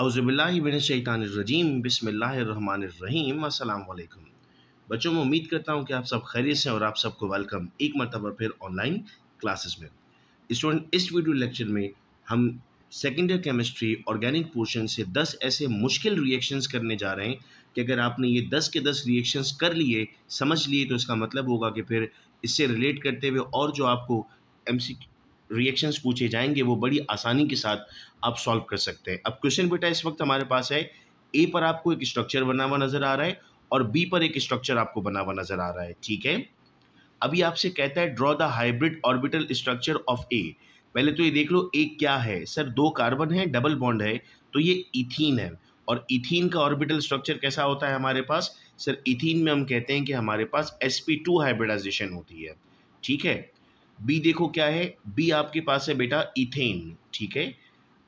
अवज़बिल्लाशैतानरजीम बसमीम अल्लाम बच्चों में उम्मीद करता हूँ कि आप सब खैरियत से और आप सबको वेलकम एक मरतबा फिर ऑनलाइन क्लासेस में स्टूडेंट इस वीडियो लेक्चर में हम second year chemistry organic portion से 10 ऐसे मुश्किल रिएक्शंस करने जा रहे हैं कि अगर आपने ये 10 के 10 रिएक्शंस कर लिए समझ लिए तो इसका मतलब होगा कि फिर इससे रिलेट करते हुए और जो आपको एम रिएक्शंस पूछे जाएंगे वो बड़ी आसानी के साथ आप सॉल्व कर सकते हैं अब क्वेश्चन बेटा इस वक्त हमारे पास है ए पर आपको एक स्ट्रक्चर बना हुआ नज़र आ रहा है और बी पर एक स्ट्रक्चर आपको बना हुआ नज़र आ रहा है ठीक है अभी आपसे कहता है draw the hybrid orbital structure of a पहले तो ये देख लो ए क्या है सर दो कार्बन है डबल बॉन्ड है तो ये इथीन है और इथीन का ऑर्बिटल स्ट्रक्चर कैसा होता है हमारे पास सर इथीन में हम कहते हैं कि हमारे पास sp2 हाइब्रिडाइजेशन होती है ठीक है बी देखो क्या है बी आपके पास है बेटा इथेन ठीक है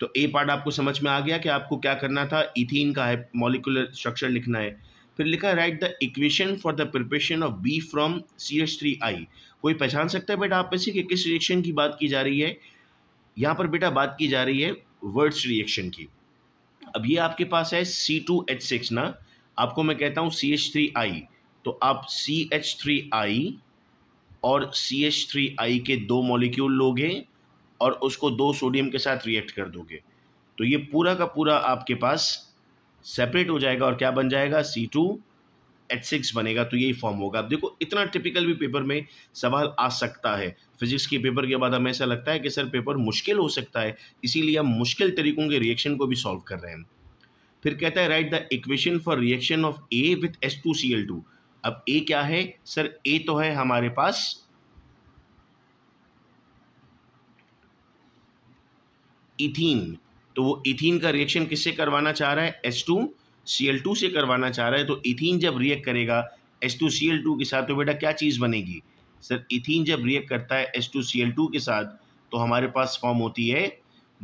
तो ए पार्ट आपको समझ में आ गया कि आपको क्या करना था इथेन का है मॉलिकुलर स्ट्रक्चर लिखना है फिर लिखा write the equation for the preparation of B from C H three I कोई पहचान सकता है बेटा आप में से कि किस रिएक्शन की बात की जा रही है यहाँ पर बेटा बात की जा रही है वर्ड्स रिएक्शन की अब ये आपके पास है सी टू एच सिक्स ना आपको मैं कहता हूँ सी एच थ्री आई तो आप सी एच थ्री आई और सी एच थ्री आई के दो मॉलिक्यूल लोगे और उसको दो सोडियम के साथ रिएक्ट कर दोगे तो ये पूरा का पूरा आपके पास सेपरेट हो जाएगा और क्या बन जाएगा सी टू एच सिक्स बनेगा तो यही फॉर्म होगा अब देखो इतना टिपिकल भी पेपर में सवाल आ सकता है फिजिक्स के पेपर के बाद हमें ऐसा लगता है कि सर पेपर मुश्किल हो सकता है इसीलिए हम मुश्किल तरीकों के रिएक्शन को भी सॉल्व कर रहे हैं फिर कहता है write the equation for reaction of A with S two C L two अब ए क्या है सर ए तो है हमारे पास इथीन तो वो इथीन का रिएक्शन किससे करवाना चाह रहा है S two C L two से करवाना चाह रहा है तो इथीन जब रिएक्ट करेगा S two C L two के साथ तो बेटा क्या चीज़ बनेगी सर इथीन जब रिएक्ट करता है S two C L two के साथ तो हमारे पास फॉर्म होती है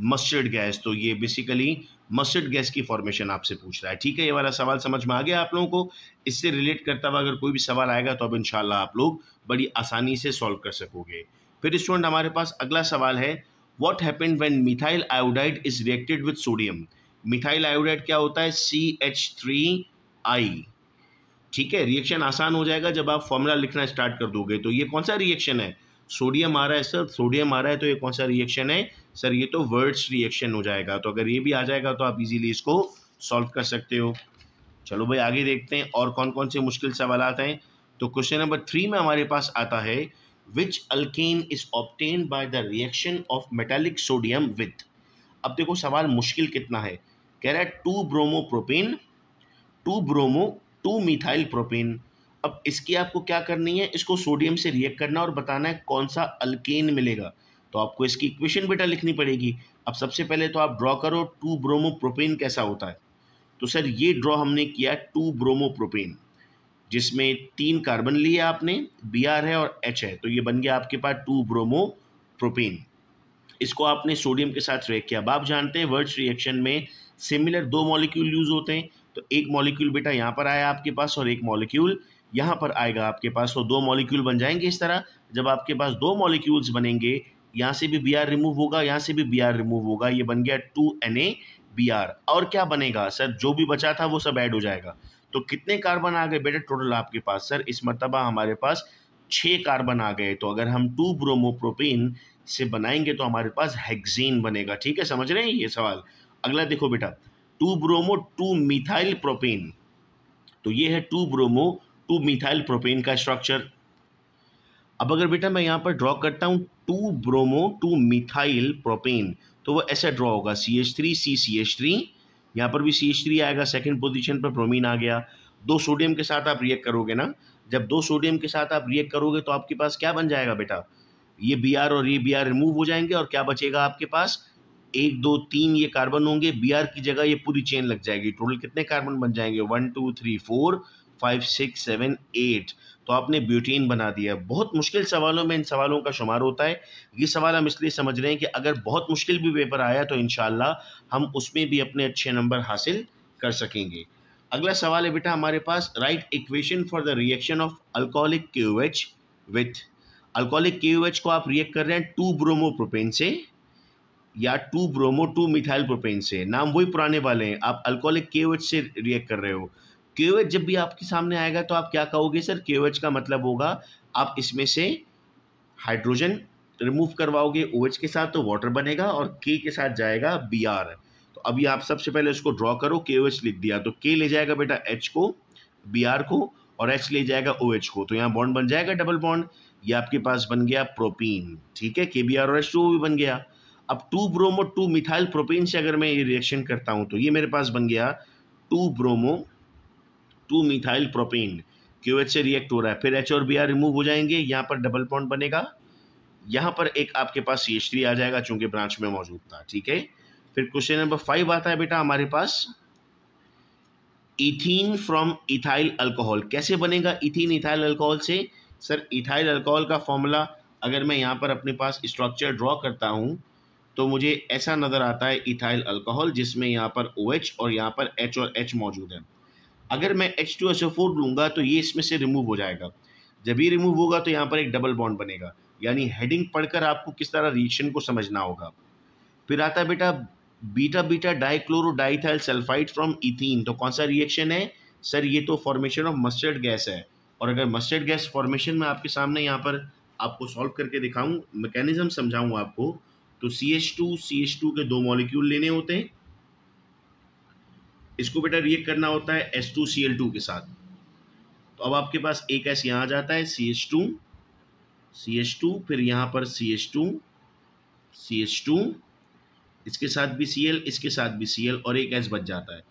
मस्टर्ड गैस तो ये बेसिकली मस्टर्ड गैस की फॉर्मेशन आपसे पूछ रहा है ठीक है ये वाला सवाल समझ में आ गया आप लोगों को इससे रिलेट करता हुआ अगर कोई भी सवाल आएगा तो अब इनशाला आप लोग बड़ी आसानी से सॉल्व कर सकोगे फिर स्टूडेंट हमारे पास अगला सवाल है what happened when methyl iodide is reacted with sodium methyl iodide क्या होता है सी एच थ्री आई ठीक है रिएक्शन आसान हो जाएगा जब आप फॉर्मूला लिखना स्टार्ट कर दोगे तो ये कौन सा रिएक्शन है सोडियम आ रहा है सर सोडियम आ रहा है तो ये कौन सा रिएक्शन है सर ये तो वर्ड्स रिएक्शन हो जाएगा तो अगर ये भी आ जाएगा तो आप इजीली इसको सॉल्व कर सकते हो चलो भाई आगे देखते हैं और कौन कौन से मुश्किल सवाल हैं तो क्वेश्चन नंबर थ्री में हमारे पास आता है which alkane is obtained by the reaction of metallic sodium with अब देखो सवाल मुश्किल कितना है कह रहा है two bromo propane two bromo two methyl propane अब इसकी आपको क्या करनी है इसको सोडियम से रिएक्ट करना और बताना है कौन सा अल्केन मिलेगा तो आपको इसकी इक्वेशन बेटा लिखनी पड़ेगी अब सबसे पहले तो आप ड्रॉ करो टू ब्रोमो प्रोपेन कैसा होता है तो सर ये ड्रॉ हमने किया टू ब्रोमो प्रोपेन जिसमें तीन कार्बन लिए आपने बी आर है और एच है तो ये बन गया आपके पास टू ब्रोमो प्रोपेन इसको आपने सोडियम के साथ रिएक्ट किया अब आप जानते हैं वर्ड्स रिएक्शन में सिमिलर दो मॉलिक्यूल यूज़ होते हैं तो एक मॉलिक्यूल बेटा यहाँ पर आया आपके पास और एक मॉलिक्यूल यहाँ पर आएगा आपके पास तो दो मॉलिक्यूल बन जाएंगे इस तरह जब आपके पास दो मॉलिक्यूल्स बनेंगे यहां से भी बी आर रिमूव होगा यहां से भी बी आर रिमूव होगा ये बन गया two N A B R और क्या बनेगा सर जो भी बचा था वो सब ऐड हो जाएगा तो कितने कार्बन आ गए बेटा टोटल आपके पास सर इस मरतबा हमारे पास छः कार्बन आ गए तो अगर हम टू ब्रोमोप्रोपीन से बनाएंगे तो हमारे पास हेक्जीन बनेगा ठीक है समझ रहे हैं ये सवाल अगला देखो बेटा two bromo two methyl propane तो ये है two bromo two methyl propane का स्ट्रक्चर अब अगर बेटा मैं यहाँ पर ड्रॉ करता हूँ two bromo two methyl propane तो वो ऐसा ड्रॉ होगा C H three C C H three यहाँ पर भी सी एच थ्री आएगा सेकेंड पोजिशन पर ब्रोमीन आ गया दो सोडियम के साथ आप रिएक्ट करोगे ना जब दो सोडियम के साथ आप रिएक्ट करोगे तो आपके पास क्या बन जाएगा बेटा ये बी आर और ये बी आर रिमूव हो जाएंगे और क्या बचेगा आपके पास एक दो तीन ये कार्बन होंगे बी आर की जगह ये पूरी चेन लग जाएगी टोटल कितने कार्बन बन जाएंगे one two three four five six seven eight तो आपने ब्यूटीन बना दिया बहुत मुश्किल सवालों में इन सवालों का शुमार होता है ये सवाल हम इसलिए समझ रहे हैं कि अगर बहुत मुश्किल भी पेपर आया तो इन हम उसमें भी अपने अच्छे नंबर हासिल कर सकेंगे अगला सवाल है बेटा हमारे पास write equation for the reaction of alcoholic Q H with alcoholic H को आप रिएक्ट कर रहे हैं टू ब्रोमो प्रोपेन से या two bromo two methyl propane से नाम वही पुराने वाले हैं आप अल्कोहलिक एच से रिएक्ट कर रहे हो के जब भी आपके सामने आएगा तो आप क्या कहोगे सर के का मतलब होगा आप इसमें से हाइड्रोजन रिमूव करवाओगे ओ OH के साथ तो वाटर बनेगा और के के साथ जाएगा बी आर तो अभी आप सबसे पहले उसको ड्रॉ करो के OH लिख दिया तो के ले जाएगा बेटा एच को बी आर को और एच ले जाएगा ओ OH को तो यहाँ बॉन्ड बन जाएगा डबल बॉन्ड ये आपके पास बन गया प्रोपीन ठीक है के बी आर और एच भी बन गया अब two bromo two methyl propene से अगर मैं ये रिएक्शन करता हूँ तो ये मेरे पास बन गया two bromo two methyl propane Q H से रिएक्ट हो रहा है फिर एच और बी आर रिमूव हो जाएंगे यहाँ पर डबल पॉइंट बनेगा यहाँ पर एक आपके पास सी एच थ्री आ जाएगा चूंकि ब्रांच में मौजूद था ठीक है फिर क्वेश्चन नंबर फाइव आता है बेटा हमारे पास इथीन फ्रॉम इथाइल अल्कोहल कैसे बनेगा इथीन इथाइल अल्कोहल से सर इथाइल अल्कोहल का फॉर्मूला अगर मैं यहाँ पर अपने पास स्ट्रक्चर ड्रॉ करता हूँ तो मुझे ऐसा नज़र आता है इथाइल अल्कोहल जिसमें यहाँ पर ओ OH और यहाँ पर एच और एच मौजूद है अगर मैं H two S O four तो ये इसमें से रिमूव हो जाएगा जब ये रिमूव होगा तो यहाँ पर एक डबल बॉन्ड बनेगा यानी हेडिंग पढ़कर आपको किस तरह रिएक्शन को समझना होगा फिर आता है बेटा beta beta dichloro diethyl sulphide from ethene तो कौन सा रिएक्शन है सर ये तो फॉर्मेशन ऑफ मस्टर्ड गैस है और अगर मस्टर्ड गैस फॉर्मेशन में आपके सामने यहाँ पर आपको सॉल्व करके दिखाऊं मैकेनिज्म समझाऊं आपको तो C H two C H two के दो मॉलिक्यूल लेने होते हैं इसको बेटा रिएक्ट करना होता है S two C L two के साथ तो अब आपके पास एक एस यहाँ आ जाता है C H two C H two फिर यहाँ पर C H two C H two इसके साथ भी सी एल इसके साथ भी सी एल और एक एस बच जाता है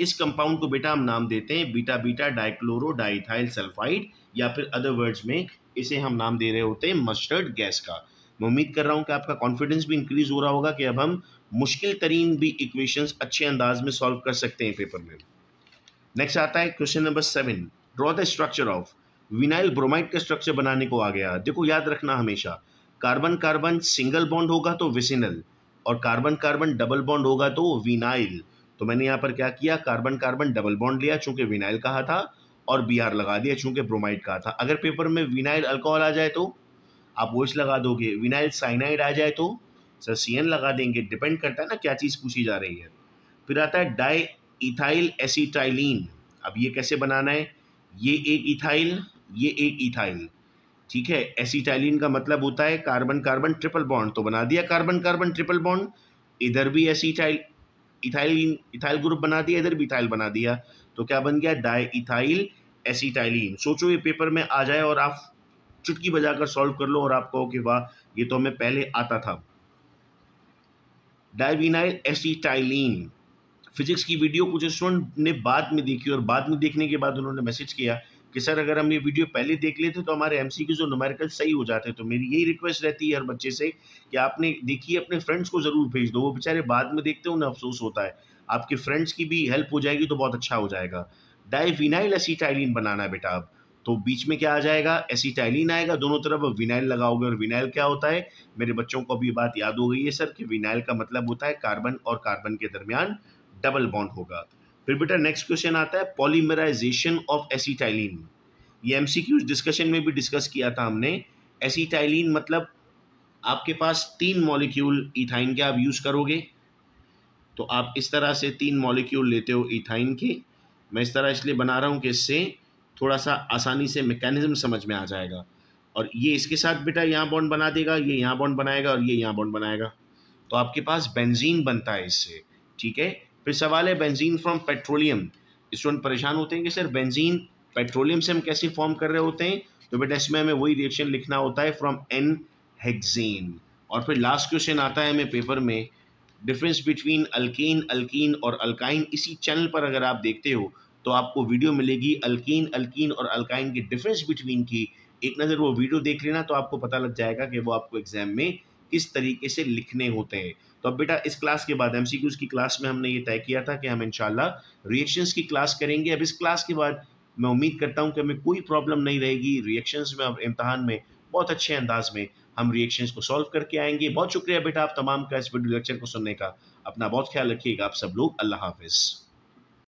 इस कंपाउंड को बेटा हम नाम देते हैं beta beta dichloro diethyl sulphide या फिर अदर वर्ड्स में इसे हम नाम दे रहे होते हैं मस्टर्ड गैस का मैं उम्मीद कर रहा हूँ कि आपका कॉन्फिडेंस भी इंक्रीज हो रहा होगा कि अब हम मुश्किल तरीन भी इक्वेशंस अच्छे अंदाज में सॉल्व कर सकते हैं पेपर में नेक्स्ट आता है question number seven draw the structure of vinyl bromide का स्ट्रक्चर बनाने को आ गया देखो याद रखना हमेशा कार्बन कार्बन सिंगल बॉन्ड होगा तो विसिनल और कार्बन कार्बन डबल बॉन्ड होगा तो विनाइल तो मैंने यहाँ पर क्या किया कार्बन कार्बन डबल बॉन्ड लिया चूंकि विनाइल कहा था और बी आर लगा दिया चूंकि ब्रोमाइड कहा था अगर पेपर में विनाइल अल्कोहल आ जाए तो आप वोच लगा दोगे विनाइल साइनाइड आ जाए तो सर सी एन लगा देंगे डिपेंड करता है ना क्या चीज़ पूछी जा रही है फिर आता है डाई इथाइल एसीटाइलिन अब ये कैसे बनाना है ये एक इथाइल ये एक इथाइल ठीक है एसीटाइलिन का मतलब होता है कार्बन कार्बन ट्रिपल बॉन्ड तो बना दिया कार्बन कार्बन ट्रिपल बॉन्ड इधर भी एसीटाइल इथाइलिन इथाइल ग्रुप बना दिया इधर भी इथाइल बना दिया तो क्या बन गया डाई इथाइल एसीटाइलिन सोचो ये पेपर में आ जाए और आप चुटकी बजाकर सॉल्व कर लो और आप कहो कि वाह ये तो हमें पहले आता था डायविनाइल एसीटाइलिन फिजिक्स की वीडियो कुछ स्टूडेंट ने बाद में देखी और बाद में देखने के बाद उन्होंने मैसेज किया कि सर अगर हम ये वीडियो पहले देख लेते तो हमारे एम सी जो न्यूमेरिकल सही हो जाते तो मेरी यही रिक्वेस्ट रहती है हर बच्चे से कि आपने देखिए अपने फ्रेंड्स को ज़रूर भेज दो वो बेचारे बाद में देखते हैं उन्हें अफसोस होता है आपके फ्रेंड्स की भी हेल्प हो जाएगी तो बहुत अच्छा हो जाएगा डाइविनाइल एसीटाइलिन बनाना है बेटा आप तो बीच में क्या आ जाएगा एसिटाइलिन आएगा दोनों तरफ विनाइल लगाओगे और विनाइल क्या होता है मेरे बच्चों को अभी बात याद हो गई है सर कि विनाइल का मतलब होता है कार्बन और कार्बन के दरमियान डबल बॉन्ड होगा फिर बेटा नेक्स्ट क्वेश्चन आता है पॉलीमराइजेशन ऑफ एसिटाइलिन ये एम डिस्कशन में भी डिस्कस किया था हमने एसिटाइलिन मतलब आपके पास तीन मॉलिक्यूल इथाइन के आप यूज़ करोगे तो आप इस तरह से तीन मॉलिक्यूल लेते हो इथाइन के मैं इस तरह इसलिए बना रहा हूँ कि इससे थोड़ा सा आसानी से मैकेनिज़्म समझ में आ जाएगा और ये इसके साथ बेटा यहाँ बॉन्ड बना देगा ये यहाँ बॉन्ड बनाएगा और ये यहाँ बॉन्ड बनाएगा तो आपके पास बेंजीन बनता है इससे ठीक है फिर सवाल है बेंजीन फ्रॉम पेट्रोलियम स्टूडेंट परेशान होते हैं कि सर बेंजीन पेट्रोलियम से हम कैसे फॉर्म कर रहे होते हैं तो बेटा इसमें हमें वही रिएक्शन लिखना होता है फ्रॉम एन हेगजेन और फिर लास्ट क्वेश्चन आता है हमें पेपर में डिफरेंस बिटवीन अल्केन अल्किन और अल्काइन इसी चैनल पर अगर आप देखते हो तो आपको वीडियो मिलेगी अल्कीन अल्कीन और अल्काइन की डिफरेंस बिटवीन की एक नज़र वो वीडियो देख लेना तो आपको पता लग जाएगा कि वो आपको एग्जाम में किस तरीके से लिखने होते हैं तो अब बेटा इस क्लास के बाद एम की क्लास में हमने ये तय किया था कि हम इनशाला रिएक्शंस की क्लास करेंगे अब इस क्लास के बाद मैं उम्मीद करता हूँ कि हमें कोई प्रॉब्लम नहीं रहेगी रिएक्शंस में और इम्तहान में बहुत अच्छे अंदाज में हम रिएक्शंस को सॉल्व करके आएंगे बहुत शुक्रिया बेटा आप तमाम का इस वीडियो लेक्चर को सुनने का अपना बहुत ख्याल रखिएगा आप सब लोग अल्लाह हाफिज़